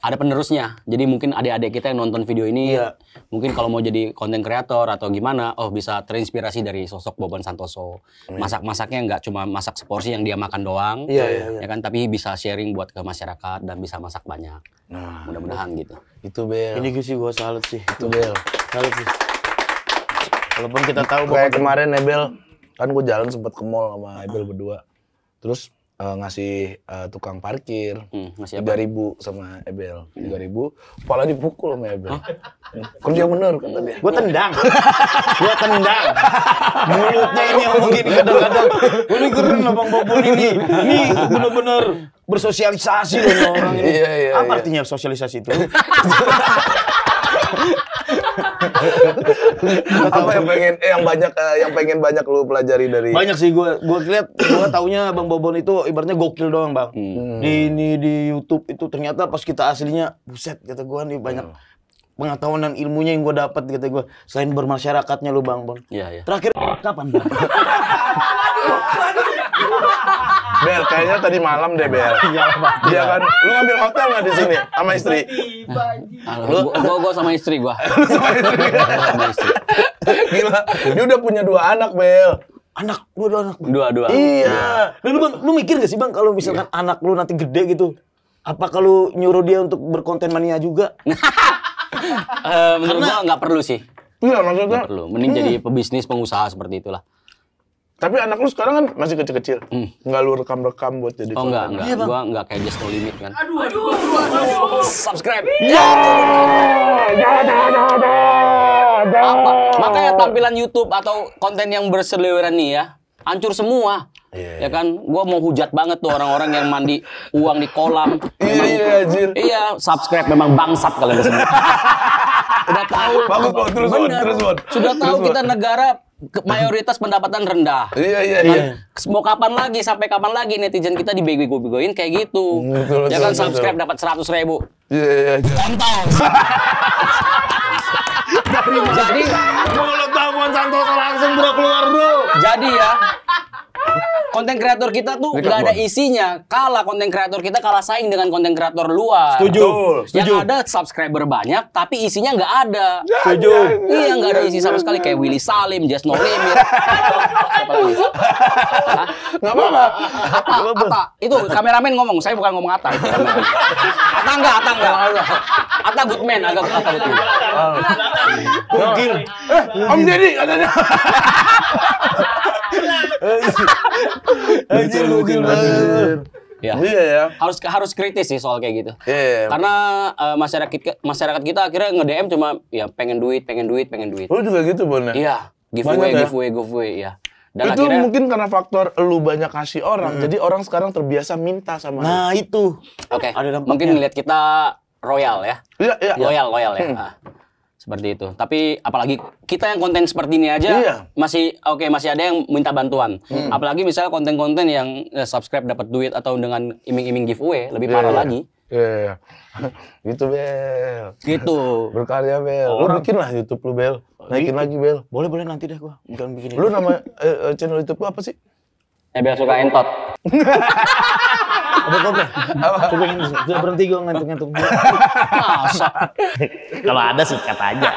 ada penerusnya. Jadi mungkin adik-adik kita yang nonton video ini yeah. mungkin kalau mau jadi konten kreator atau gimana, oh bisa terinspirasi dari sosok Boban Santoso. Masak-masaknya nggak cuma masak seporsi yang dia makan doang, yeah, yeah, yeah. ya kan? Tapi bisa sharing buat ke masyarakat dan bisa masak banyak. Nah, mudah-mudahan gitu. Itu Bel. Ini gue sih gue salut sih. Itu Bel. Salut sih. Walaupun kita tahu kayak kemarin Nebel ya, kan gue jalan sempet ke mall sama Abel berdua terus uh, ngasih uh, tukang parkir hmm, tiga hmm, ribu sama Abel hmm. tiga hmm. ribu kepala dipukul sama Abel huh? Hmm. kerja bener kata dia gue tendang gue tendang mulutnya ini yang mungkin kadang-kadang gue nih keren bang Bobo ini ini bener-bener bersosialisasi loh orang ini iya, iya, apa iya. artinya sosialisasi itu apa yang pengen eh, yang banyak eh, yang pengen banyak lu pelajari dari banyak sih gue gue lihat gue taunya bang Bobon itu ibaratnya gokil doang bang hmm. di ini di YouTube itu ternyata pas kita aslinya buset kata gue nih banyak hmm. pengetahuan dan ilmunya yang gue dapat kata gue selain bermasyarakatnya lu bang bang ya, ya. terakhir kapan bang? Bel, kayaknya tadi malam deh Bel. Iya Dia kan, lu ngambil hotel nggak di sini sama istri? Lu, gua, gue sama istri gue. sama istri. sama istri. Gila, dia udah punya dua anak Bel. Anak, lu dua anak. Dua dua. Iya. Dan iya. nah, lu bang, lu mikir gak sih bang kalau misalkan iya. anak lu nanti gede gitu, apa kalau nyuruh dia untuk berkonten mania juga? uh, menurut Karena, gua nggak perlu sih. Iya maksudnya. Gak perlu. Mending hmm. jadi pebisnis pengusaha seperti itulah. Tapi anak lu sekarang kan masih kecil-kecil. Hmm. Enggak lu rekam-rekam buat jadi Oh enggak, enggak. Iya, gua enggak kayak Just No Limit kan. Aduh, aduh, aduh. aduh. Subscribe. Ya. Jangan, ya, ya, jangan, ya, jangan. Apa? Makanya tampilan YouTube atau konten yang berseliweran nih ya, hancur semua. Yeah. Ya iya. kan, Gua mau hujat banget tuh orang-orang yang mandi uang di kolam. Iya, iya, Iya, subscribe memang bangsat kalian semua. Udah tahu. Bagus, bagus. Terus, terus, terus. Sudah tahu kita negara mayoritas pendapatan rendah. Iya iya kan iya. Mau kapan lagi sampai kapan lagi netizen kita dibego-begoin kayak gitu. Betul, ya kan subscribe dapat seratus ribu. Iya iya iya. Kontol. Jadi mulut Bang Santoso langsung bro keluar Jadi ya konten kreator kita tuh nggak ada isinya. Kalah konten kreator kita kalah saing dengan konten kreator luar. Setuju. Setuju. Yang ada subscriber banyak tapi isinya nggak ada. Ya, Setuju. Ya, ya, iya nggak ada isi sama sekali kayak Willy Salim, Just No Limit. Nggak apa-apa. Ata, Ata, itu kameramen ngomong, saya bukan ngomong Ata. Ata enggak, Ata enggak. Ata Goodman, agak Ata Goodman. Gokil. Eh, Om Deddy katanya. lucu lucu banget. Ya. Iya ya. Harus harus kritis sih soal kayak gitu. Iya. iya. Karena uh, masyarakat masyarakat kita akhirnya nge-DM cuma ya pengen duit, pengen duit, pengen duit. Lu oh, juga gitu, Bon. Ya? Iya. Giveaway, banyak, giveaway, ya? giveaway, ya. Dan itu akhirnya, mungkin karena faktor lu banyak kasih orang, hmm. jadi orang sekarang terbiasa minta sama Nah, lu. itu. Oke. Okay. mungkin ngeliat kita royal ya. Iya, iya. Loyal, loyal ya. Hmm. Nah seperti itu. Tapi apalagi kita yang konten seperti ini aja iya. masih oke okay, masih ada yang minta bantuan. Hmm. Apalagi misalnya konten-konten yang eh, subscribe dapat duit atau dengan iming-iming giveaway lebih iya, parah yeah. lagi. yeah. Iya, iya. gitu Bel. Gitu. Berkarya Bel. Orang. lu bikin lah YouTube lu Bel. Naikin lagi Bel. Boleh boleh nanti deh gua. Bukan bikin. Lu nama eh, eh, channel YouTube lu apa sih? Eh bel suka entot. Apa komplain? Gue pengen sudah berhenti gue ngantuk-ngantuk. Masa? Kalau ada sih kata aja.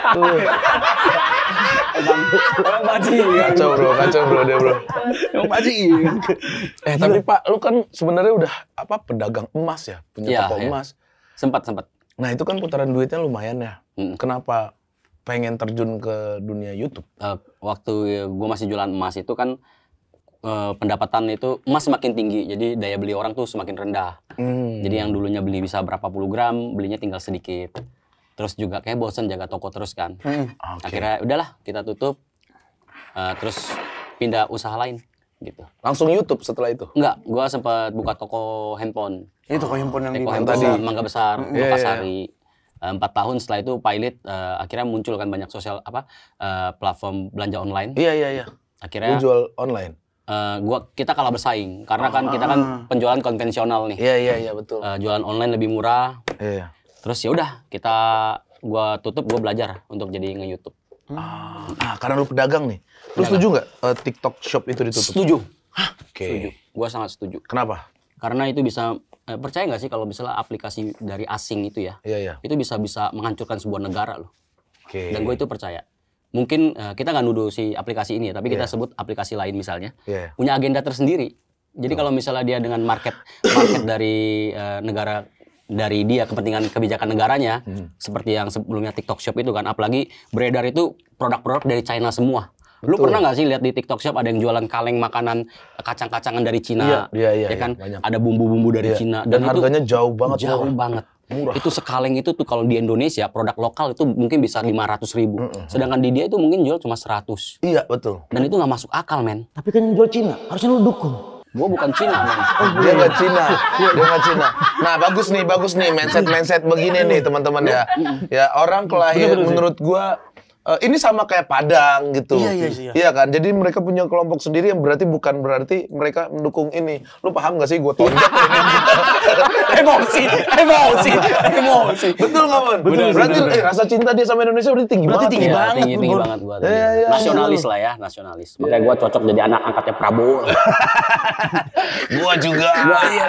Orang Kacau bro, kacau bro dia bro. Emang Eh tapi Pak, lu kan sebenarnya udah apa pedagang emas ya, punya iya, toko iya. emas. Sempat sempat. Nah itu kan putaran duitnya lumayan ya. Kenapa pengen terjun ke dunia YouTube? Eh, waktu gue masih jualan emas itu kan Eh, pendapatan itu emas semakin tinggi, jadi daya beli orang tuh semakin rendah. Hmm. Jadi yang dulunya beli bisa berapa puluh gram, belinya tinggal sedikit. Terus juga kayak bosen jaga toko terus kan. Hmm. Okay. Akhirnya udahlah kita tutup, uh, terus pindah usaha lain gitu. Langsung YouTube setelah itu? Enggak, gua sempat buka toko handphone. Ini toko handphone yang toko di tadi. Mangga Besar, Makassari. Yeah, yeah. Empat tahun setelah itu pilot uh, akhirnya muncul kan banyak sosial apa uh, platform belanja online. Iya yeah, iya yeah, iya. Yeah. Akhirnya. jual online uh, gua kita kalah bersaing karena kan kita kan ah. penjualan konvensional nih. Iya iya iya betul. Uh, jualan online lebih murah. Iya. Terus ya udah kita gua tutup gua belajar untuk jadi nge-YouTube. hmm. ah, karena lu pedagang nih. Lu ya, setuju nggak uh, TikTok shop itu ditutup? Setuju. Hah? Oke. Okay. Setuju. Gua sangat setuju. Kenapa? Karena itu bisa eh, percaya nggak sih kalau misalnya aplikasi dari asing itu ya? Iya, iya. Itu bisa bisa menghancurkan sebuah negara loh. Oke. Okay. Dan gue itu percaya mungkin uh, kita nggak nuduh si aplikasi ini ya, tapi kita yeah. sebut aplikasi lain misalnya yeah. punya agenda tersendiri. Jadi oh. kalau misalnya dia dengan market market dari uh, negara dari dia kepentingan kebijakan negaranya hmm. seperti yang sebelumnya TikTok Shop itu kan apalagi beredar itu produk-produk dari China semua. Betul. Lu pernah nggak sih lihat di TikTok Shop ada yang jualan kaleng makanan kacang-kacangan dari Cina, iya, iya, iya, ya kan? Iya, ada bumbu-bumbu dari iya. Cina dan, dan itu harganya jauh banget. Jauh banget. Murah. Itu sekaleng itu tuh kalau di Indonesia produk lokal itu mungkin bisa lima ratus ribu. Mm -hmm. Sedangkan di dia itu mungkin jual cuma seratus Iya betul. Dan itu nggak masuk akal men. Tapi kan yang jual Cina harusnya lu dukung. Gue bukan Cina, men. Oh, dia nggak Cina, dia nggak Cina. Nah, bagus nih, bagus nih mindset mindset begini nih teman-teman ya. Ya orang kelahiran menurut gue uh, ini sama kayak Padang gitu. Iya, iya, iya. Iya kan? Jadi mereka punya kelompok sendiri yang berarti bukan berarti mereka mendukung ini. Lu paham gak sih gue tonjok Emosi, emosi, emosi. Betul gak, Mon? Betul. Berarti bener. eh, rasa cinta dia sama Indonesia berarti tinggi berarti banget. Tinggi ya, banget. Tinggi, tinggi banget buat. Ya, ya, nasionalis lah ya, nasionalis. Iya, Makanya gue iya. cocok jadi anak angkatnya Prabowo. Gue juga. Gua iya,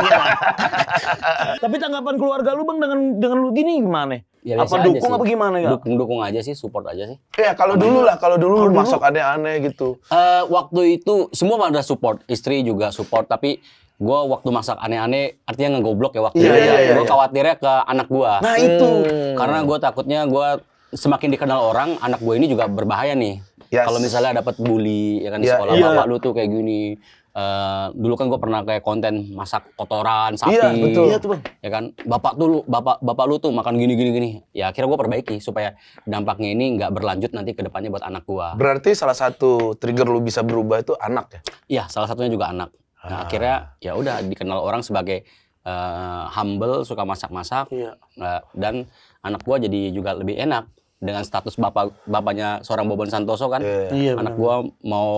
Tapi tanggapan keluarga lu Bang dengan dengan lu gini gimana? ya, apa dukung sih. apa gimana ya? Dukung dukung aja sih, support aja sih. Ya kalau dulu lah, kalau dulu kalo masuk aneh-aneh gitu. Uh, waktu itu semua pada support, istri juga support, tapi gue waktu masak aneh-aneh artinya ngegoblok ya waktu yeah, itu. Yeah, yeah, iya, gue yeah. khawatirnya ke anak gue. Nah hmm. itu karena gue takutnya gue semakin dikenal orang, anak gue ini juga berbahaya nih. Yes. Kalau misalnya dapat bully ya kan di iya, sekolah yeah. bapak lu tuh kayak gini Uh, dulu kan gue pernah kayak konten masak kotoran sapi, iya, betul. Iya, tuh, bang. ya kan. Bapak tuh lu, bapak bapak lu tuh makan gini gini gini. Ya akhirnya gue perbaiki supaya dampaknya ini nggak berlanjut nanti ke depannya buat anak gue. Berarti salah satu trigger lu bisa berubah itu anak ya? Iya, salah satunya juga anak. Nah, ah. akhirnya ya udah dikenal orang sebagai uh, humble, suka masak-masak, iya. uh, dan anak gue jadi juga lebih enak dengan status bapak bapaknya seorang Bobon Santoso kan. Iya, iya anak gue mau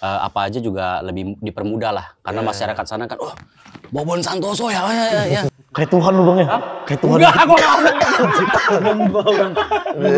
uh, apa aja juga lebih dipermudah lah karena yeah. masyarakat sana kan oh Bobon Santoso ya ya ya, ya. kayak Tuhan lu bang ya kayak Tuhan enggak aku bang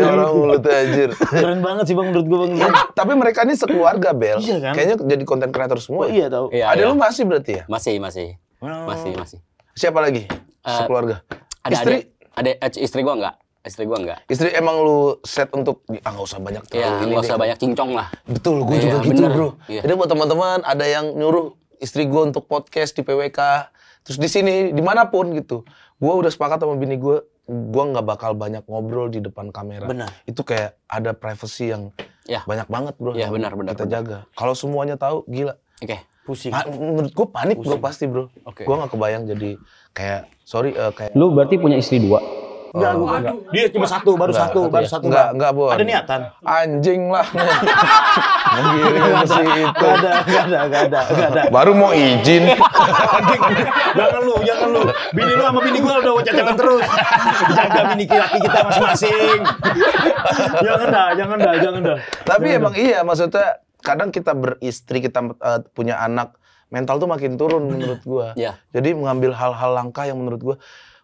orang mulut anjir keren banget sih bang menurut gue bang iya, tapi mereka ini sekeluarga Bel iya kan kayaknya jadi konten kreator semua oh, ya? iya tau iya, ada iya. lu masih berarti ya masih masih masih masih siapa lagi eh, sekeluarga ada, istri ada, ada eh, istri gue enggak Istri gue enggak. Istri emang lu set untuk ah nggak usah banyak terlalu ya, ini. usah banyak cincong lah. Betul, gue ya, juga ya, gitu bener. bro. Ya. Jadi buat teman-teman ada yang nyuruh istri gue untuk podcast di PWK, terus di sini dimanapun gitu. Gue udah sepakat sama bini gue, gue nggak bakal banyak ngobrol di depan kamera. Benar. Itu kayak ada privacy yang ya. banyak banget bro. Ya benar benar. Kita jaga. Kalau semuanya tahu gila. Oke. Okay. Pusing. Pa menurut gue panik bro pasti bro. Okay. Gue nggak kebayang jadi kayak sorry uh, kayak. Lu berarti punya istri dua? Enggak, oh, enggak. enggak. Dia cuma satu, baru enggak, satu, baru satu. Enggak, enggak, Bu. Ada niatan. Anjing lah. Menggiring si itu. Enggak ada, enggak ada, enggak ada, enggak ada. Baru mau izin. jangan lu, jangan lu. Bini lu sama bini gua udah cacatan terus. Jaga bini laki kita masing-masing. jangan dah, jangan dah, jangan dah. Tapi jangan emang dah. iya, maksudnya kadang kita beristri, kita uh, punya anak, mental tuh makin turun menurut gua. Yeah. Jadi mengambil hal-hal langkah yang menurut gua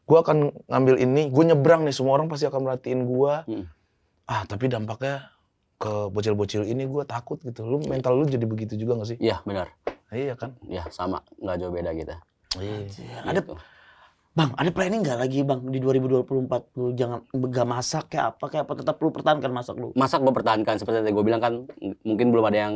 gue akan ngambil ini, gue nyebrang nih semua orang pasti akan merhatiin gue. Hmm. Ah tapi dampaknya ke bocil-bocil ini gue takut gitu. Lu iya. mental lu jadi begitu juga gak sih? Iya benar. Iya kan? Iya sama, nggak jauh beda kita. Iya. Ada gitu. Bang, ada planning gak lagi bang di 2024 lu jangan gak masak kayak apa kayak apa tetap lu pertahankan masak lu? Masak gue pertahankan seperti yang gue bilang kan mungkin belum ada yang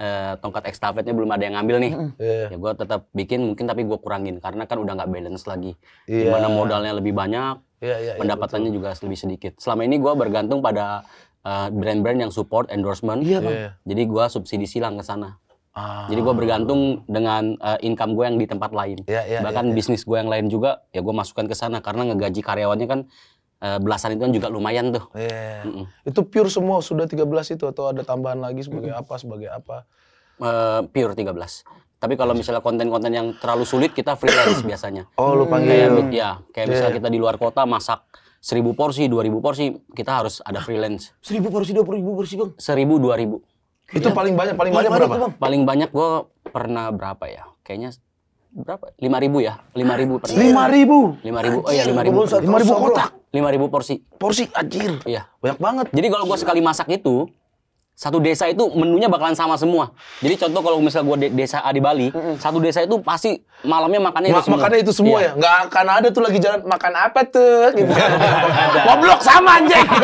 uh, tongkat ekstafetnya belum ada yang ngambil nih. Yeah. Ya gue tetap bikin mungkin tapi gue kurangin karena kan udah nggak balance lagi. Yeah. Dimana modalnya lebih banyak, yeah, yeah, iya, pendapatannya yeah, juga lebih sedikit. Selama ini gue bergantung pada brand eh, brand-brand yang support endorsement. Iya yeah, Yeah. Jadi gue subsidi silang ke sana. Ah. Jadi gue bergantung dengan uh, income gue yang di tempat lain. Yeah, yeah, iya, Bahkan yeah, yeah. bisnis gue yang lain juga ya gue masukkan ke sana karena ngegaji karyawannya kan Eh, belasan itu kan juga lumayan tuh. Yeah. Mm -mm. Itu pure semua sudah 13 itu atau ada tambahan lagi sebagai mm -hmm. apa sebagai apa? Uh, pure 13. Tapi kalau misalnya konten-konten yang terlalu sulit kita freelance biasanya. Oh, lu panggil. Kayak ya, kayak yeah. misalnya iya. kita di luar kota masak seribu porsi, dua ribu porsi, kita harus ada ah, freelance. Seribu porsi, dua ribu porsi, Bang. Seribu, dua ribu. Itu ya. paling banyak, paling, paling banyak, berapa? Paling banyak gue pernah berapa ya? Kayaknya berapa? Lima ribu ya, lima ribu pernah. Lima ribu. Lima ribu, oh iya lima ribu. Lima ribu kotak lima ribu porsi. Porsi anjir. Iya. Banyak banget. Jadi kalau gua sekali masak itu satu desa itu menunya bakalan sama semua. Jadi contoh kalau misalnya gua de desa A di Bali, mm -hmm. satu desa itu pasti malamnya makannya Ma itu semua. Makannya itu semua iya. ya. Nggak akan ada tuh lagi jalan makan apa tuh gitu. Goblok sama anjing.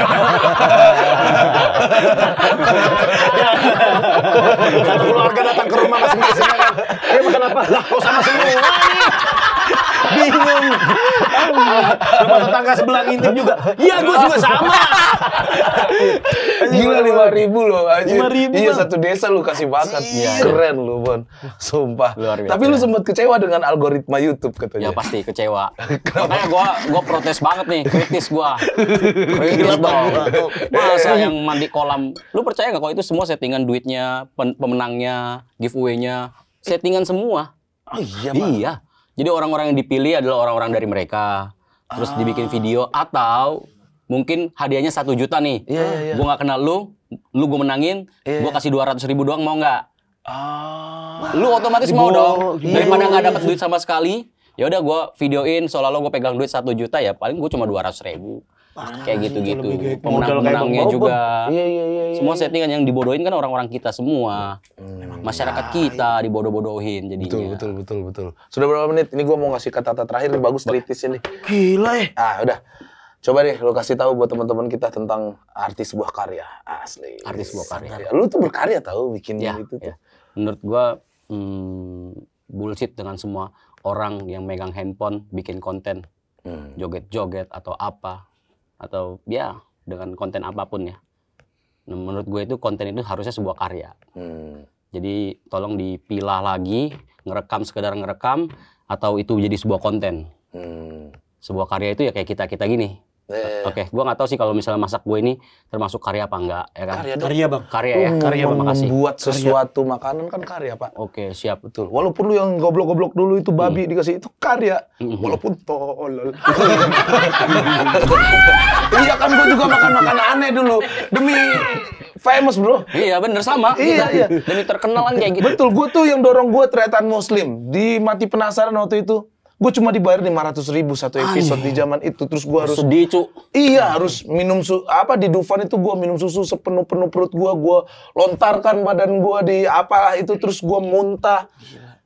satu keluarga datang ke rumah masing-masing ya kan. Eh makan apa? Lah kok sama semua bingung rumah tetangga sebelah ngintip juga iya gue juga sama gila lima ribu loh lima ribu iya satu desa lu kasih bakat iya. iya. keren lu Bon sumpah Luar biasa. tapi lu sempat kecewa dengan algoritma YouTube katanya ya pasti kecewa makanya gue gue protes banget nih kritis gue kritis banget. masa yang mandi kolam lu percaya gak kalau itu semua settingan duitnya pemenangnya giveaway-nya settingan semua Oh iya, iya. Iya. Jadi orang-orang yang dipilih adalah orang-orang dari mereka. Terus ah. dibikin video atau mungkin hadiahnya satu juta nih. Yeah, yeah, yeah. Gue nggak kenal lu, lu gue menangin, yeah. Iya. gue kasih dua ratus ribu doang mau nggak? Ah. Lu otomatis Dibu. mau dong. Dari iya, Daripada nggak iya, dapat duit sama sekali, ya udah gue videoin Soalnya lo gue pegang duit satu juta ya paling gue cuma dua ratus ribu kayak gitu-gitu. Pemenang pemenangnya juga. Iya, iya, iya, iya Semua iya. settingan yang dibodohin kan orang-orang kita semua. Hmm, Masyarakat kita dibodoh-bodohin jadinya. Betul, betul, betul, betul. Sudah berapa menit? Ini gue mau ngasih kata-kata terakhir nih bagus kritis ini. Gila ya. Ah, udah. Coba deh lo kasih tahu buat teman-teman kita tentang arti sebuah karya. Asli. Arti sebuah karya. karya. Lu tuh berkarya tahu bikin ya, itu ya. tuh. Iya. Menurut gua hmm, bullshit dengan semua orang yang megang handphone bikin konten hmm. joget-joget hmm. atau apa atau ya dengan konten apapun ya. Nah, menurut gue itu konten itu harusnya sebuah karya. Hmm. Jadi tolong dipilah lagi, ngerekam sekedar ngerekam atau itu jadi sebuah konten. Hmm. Sebuah karya itu ya kayak kita kita gini. Yeah. Oke, okay. gua nggak tahu sih kalau misalnya masak gue ini termasuk karya apa enggak, ya kan? Karya, karya bang. Karya ya. Uh, karya bang. Makasih. Buat sesuatu karya. makanan kan karya pak. Oke, okay, siap betul. Walaupun lu yang goblok-goblok dulu itu babi hmm. dikasih itu karya, hmm. hmm. walaupun tolol. iya kan gue juga makan makanan aneh dulu demi famous bro. Iya bener sama. Iya iya. Demi terkenalan kayak gitu. Betul, gue tuh yang dorong gue teriakan muslim di mati penasaran waktu itu. Gue cuma dibayar lima ratus ribu satu episode Ayuh. di zaman itu. Terus gue harus... Sedih, cu. Iya, harus minum... Su apa, di Dufan itu gue minum susu sepenuh-penuh perut gue. Gue lontarkan badan gue di apalah itu. Terus gue muntah.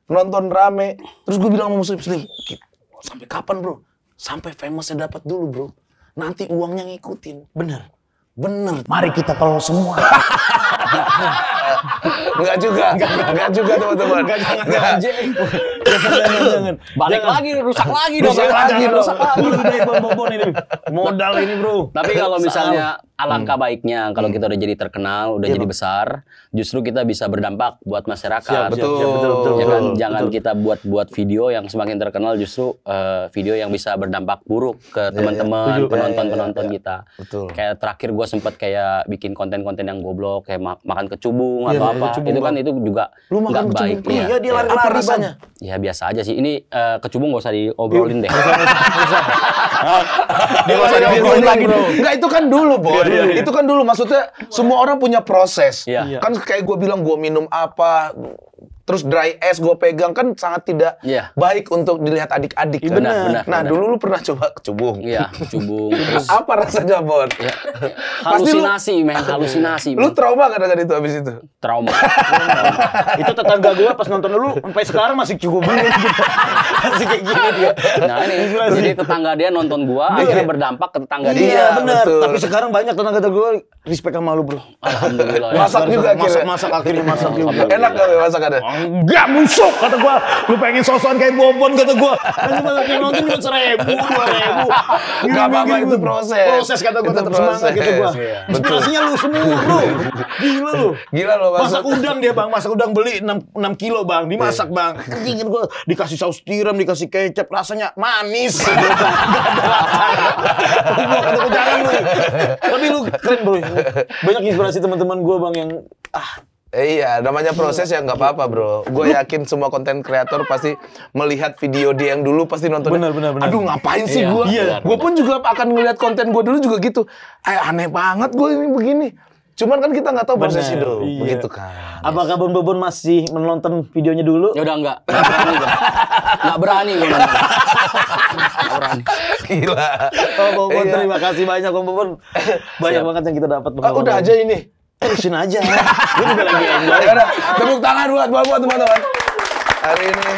Nonton rame. Terus gue bilang sama Muslim, sampai kapan, bro? Sampai famousnya dapat dulu, bro. Nanti uangnya ngikutin. Bener. Bener. Mari kita tolong semua. Enggak juga. Enggak juga teman-teman. Enggak jangan, jangan, jangan. Balik jangan. lagi, rusak lagi dong. Rusak lagi, rusak lagi udah bon ini. Modal ini, Bro. Tapi kalau misalnya alangkah hmm. baiknya kalau hmm. kita udah jadi terkenal, udah ya, jadi besar, justru kita bisa berdampak buat masyarakat. Siap, betul. Siap, betul, betul, jangan ya betul, jangan betul. kita buat buat video yang semakin terkenal justru uh, video yang bisa berdampak buruk ke iya, iya. teman-teman ya, ya. penonton-penonton ya, ya, ya, kita. Betul. Kayak terakhir gue sempet kayak bikin konten-konten yang goblok kayak makan kecubung ya, atau ya, apa. Kecubung, itu kan bang. itu juga nggak baik. Iya, dia lari-lari banyak. Ya biasa aja sih. Ini uh, kecubung gak usah diobrolin deh. nggak usah diobrolin lagi. Enggak itu kan dulu, Bon. Iya, iya. Itu kan dulu maksudnya semua orang punya proses. Iya. Kan kayak gue bilang gue minum apa, terus dry ice gue pegang kan sangat tidak yeah. baik untuk dilihat adik-adik ya, benar, benar, nah benar. dulu lu pernah coba kecubung. iya cubung apa rasanya bon ya. halusinasi lu, men halusinasi lu trauma kan dengan itu abis itu trauma, itu tetangga gue pas nonton dulu sampai sekarang masih cukup banget gitu. masih kayak gini dia nah ini jadi tetangga dia nonton gue iya. akhirnya berdampak ke tetangga iya, dia iya benar tapi sekarang banyak tetangga gue respect sama lu bro alhamdulillah ya. masak juga masak masak akhirnya masak juga enak gak masak ada? enggak busuk kata gua lu pengen sosokan kayak bobon kata gua nanti banyak yang nonton lu seribu dua ribu nggak apa-apa itu proses proses kata gua tetap semangat gitu gua iya, inspirasinya lu semua lu gila lu gila lu masak udang dia bang masak udang beli 6, 6 kilo bang dimasak iya. bang kecingin gue dikasih saus tiram dikasih kecap rasanya manis jangan lu tapi lu keren bro banyak inspirasi teman-teman gua bang yang ah iya, namanya proses ya nggak apa-apa bro. Gue yakin semua konten kreator pasti melihat video dia yang dulu pasti nonton. Bener, bener, bener. Aduh ngapain sih gue? Iya, gue iya. pun juga akan ngeliat konten gue dulu juga gitu. Eh aneh banget gue ini begini. Cuman kan kita nggak tahu proses itu, hidup, iya. begitu kan. Apakah Bon Bon masih menonton videonya dulu? Ya udah enggak. Enggak berani gue. Enggak berani berani. Gila. Oh, Bon Bon iya. terima kasih banyak Bon Bon. Banyak Siap. banget yang kita dapat. Oh, udah aja ini terusin aja. Ya. Gue juga lagi enjoy. Tepuk tangan buat buat buat teman-teman. Hari ini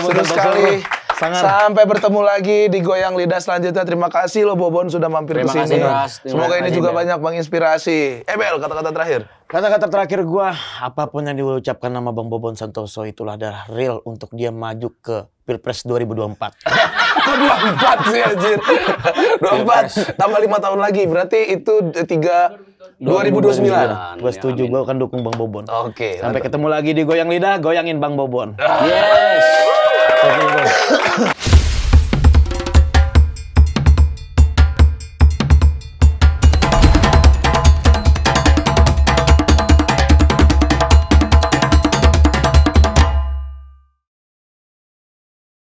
seru sekali. Sangat. Sampai bertemu lagi di Goyang Lidah selanjutnya. Terima kasih lo Bobon sudah mampir ke sini. Semoga ini juga banyak menginspirasi. Eh Bel, kata-kata terakhir. Kata-kata terakhir gua, apapun yang diucapkan nama Bang Bobon Santoso itulah adalah real untuk dia maju ke Pilpres 2024. Kok 24 sih anjir? 24 tambah 5 tahun lagi berarti itu 3 2029. Gue setuju, gue akan dukung Bang Bobon. Oke. Okay, Sampai ketemu lagi di Goyang Lidah, goyangin Bang Bobon. Ah. Yes. ハハハハ。